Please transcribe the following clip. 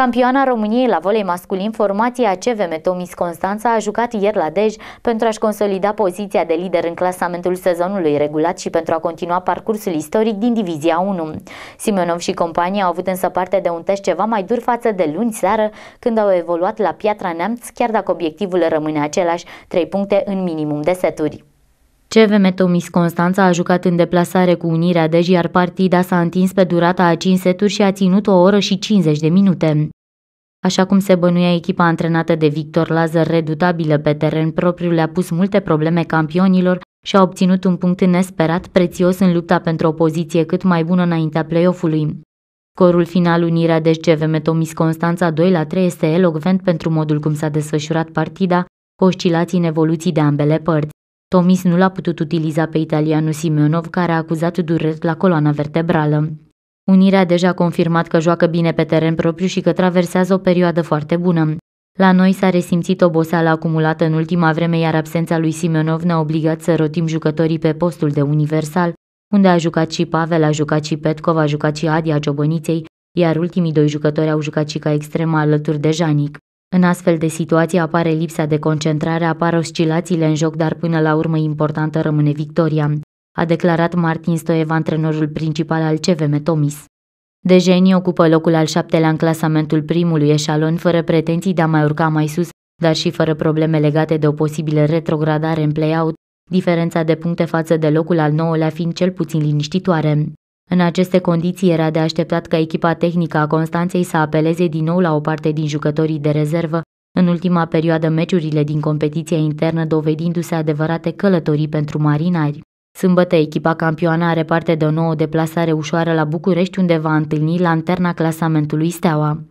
Campioana României la volei masculin, formația CVM Tomis Constanța a jucat ieri la Dej pentru a-și consolida poziția de lider în clasamentul sezonului regulat și pentru a continua parcursul istoric din Divizia 1. Simonov și compania au avut însă parte de un test ceva mai dur față de luni seară, când au evoluat la Piatra Neamț, chiar dacă obiectivul rămâne același, 3 puncte în minimum de seturi. CVM Tomis Constanța a jucat în deplasare cu Unirea Dej, iar partida s-a întins pe durata a 5 seturi și a ținut o oră și 50 de minute. Așa cum se bănuia echipa antrenată de Victor Lazar redutabilă pe teren propriu le-a pus multe probleme campionilor și a obținut un punct nesperat prețios în lupta pentru o poziție cât mai bună înaintea play-off-ului. Scorul final Unirea Dej CVM Tomis Constanța 2 la 3 este elocvent pentru modul cum s-a desfășurat partida, cu oscilații în evoluții de ambele părți. Tomis nu l-a putut utiliza pe italianul Simeonov, care a acuzat dureri la coloana vertebrală. Unirea a deja confirmat că joacă bine pe teren propriu și că traversează o perioadă foarte bună. La noi s-a resimțit oboseala acumulată în ultima vreme, iar absența lui Simeonov ne-a obligat să rotim jucătorii pe postul de universal, unde a jucat și Pavel, a jucat și Petkov, a jucat și Adia Ciobăniței, iar ultimii doi jucători au jucat și ca extremă alături de Janic. În astfel de situații apare lipsa de concentrare, apar oscilațiile în joc, dar până la urmă importantă rămâne victoria, a declarat Martin Stoeva, antrenorul principal al CVM Tomis. Dejeni ocupă locul al șaptelea în clasamentul primului eșalon, fără pretenții de a mai urca mai sus, dar și fără probleme legate de o posibilă retrogradare în play-out, diferența de puncte față de locul al nouălea fiind cel puțin liniștitoare. În aceste condiții era de așteptat ca echipa tehnică a Constanței să apeleze din nou la o parte din jucătorii de rezervă, în ultima perioadă meciurile din competiția internă dovedindu-se adevărate călătorii pentru marinari. Sâmbătă, echipa campioană are parte de o nouă deplasare ușoară la București, unde va întâlni lanterna clasamentului Steaua.